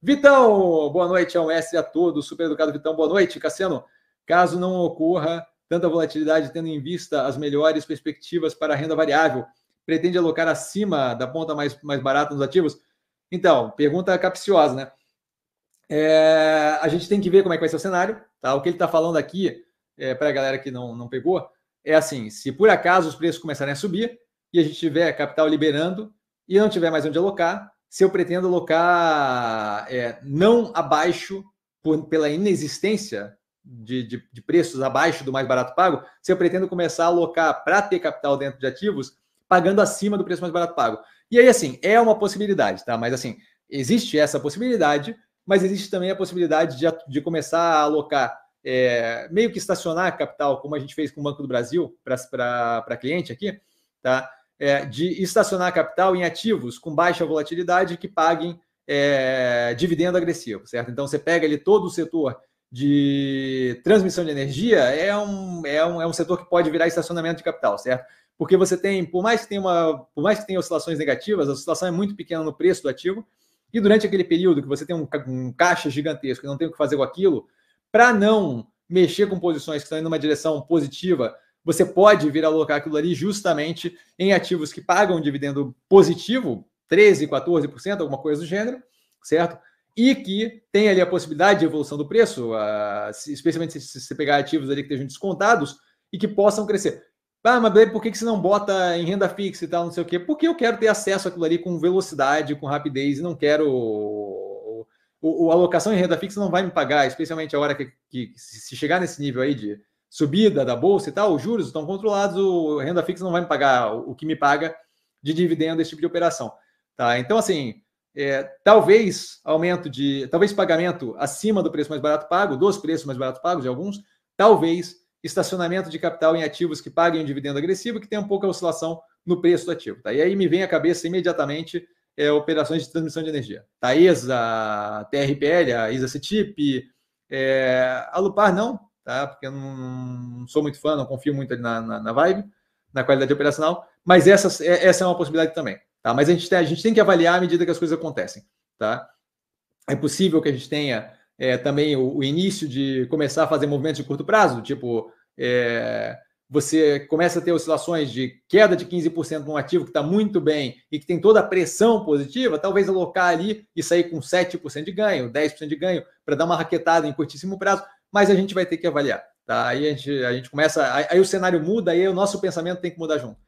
Vitão, boa noite ao é S a todos. Super educado, Vitão. Boa noite, Cassiano. Caso não ocorra tanta volatilidade, tendo em vista as melhores perspectivas para a renda variável, pretende alocar acima da ponta mais, mais barata nos ativos? Então, pergunta capciosa, né? É, a gente tem que ver como é que vai ser o cenário. Tá? O que ele está falando aqui, é, para a galera que não, não pegou, é assim: se por acaso os preços começarem a subir e a gente tiver capital liberando e não tiver mais onde alocar, se eu pretendo alocar é, não abaixo por, pela inexistência de, de, de, preços abaixo do mais barato pago, se eu pretendo começar a alocar para ter capital dentro de ativos, pagando acima do preço mais barato pago. E aí, assim, é uma possibilidade, tá? Mas, assim, existe essa possibilidade, mas existe também a possibilidade de, de começar a alocar, é, meio que estacionar capital, como a gente fez com o Banco do Brasil para cliente aqui, tá? é, de estacionar capital em ativos com baixa volatilidade que paguem é, dividendo agressivo, certo? Então você pega ali todo o setor de transmissão de energia, é um, é um, é um setor que pode virar estacionamento de capital, certo? Porque você tem, por mais que tenha uma, por mais que tenha oscilações negativas, a oscilação é muito pequena no preço do ativo, e durante aquele período que você tem um, um caixa gigantesco e não tem o que fazer com aquilo, para não mexer com posições que estão indo numa direção positiva você pode vir alocar aquilo ali justamente em ativos que pagam dividendo positivo, 13%, 14%, alguma coisa do gênero, certo? E que tem ali a possibilidade de evolução do preço, especialmente se você pegar ativos ali que estejam descontados e que possam crescer. Ah, mas por que, você não bota em renda fixa e tal, não sei o quê? Porque eu quero ter acesso àquilo ali com velocidade, com rapidez, e não quero o, o, alocação em renda fixa não vai me pagar, especialmente a hora que, que, se chegar nesse nível aí de subida da bolsa e tal, os juros estão controlados, o renda fixa não vai me pagar o que me paga de dividendo esse tipo de operação, tá? Então assim, é, talvez aumento de, talvez pagamento acima do preço mais barato pago, dos preços mais baratos pagos de alguns, talvez estacionamento de capital em ativos que paguem um dividendo agressivo que tem um pouca oscilação no preço do ativo, tá? E aí me vem à cabeça imediatamente é, operações de transmissão de energia. Tá? A ESA, a TRPL, a ISA CETIP, é, a Lupar não, tá? Porque eu não, não sou muito fã, não confio muito na, na, na, vibe, na qualidade operacional, mas essa, é, essa é uma possibilidade também, tá? Mas a gente, tem, a gente tem que avaliar à medida que as coisas acontecem, tá? É possível que a gente tenha é, também o, o, início de começar a fazer movimentos de curto prazo, tipo, é, você começa a ter oscilações de queda de 15% num ativo que está muito bem e que tem toda a pressão positiva, talvez alocar ali e sair com 7% de ganho, 10% de ganho, para dar uma raquetada em curtíssimo prazo mas a gente vai ter que avaliar. Tá? Aí a gente, a gente começa, aí, aí o cenário muda, aí o nosso pensamento tem que mudar junto.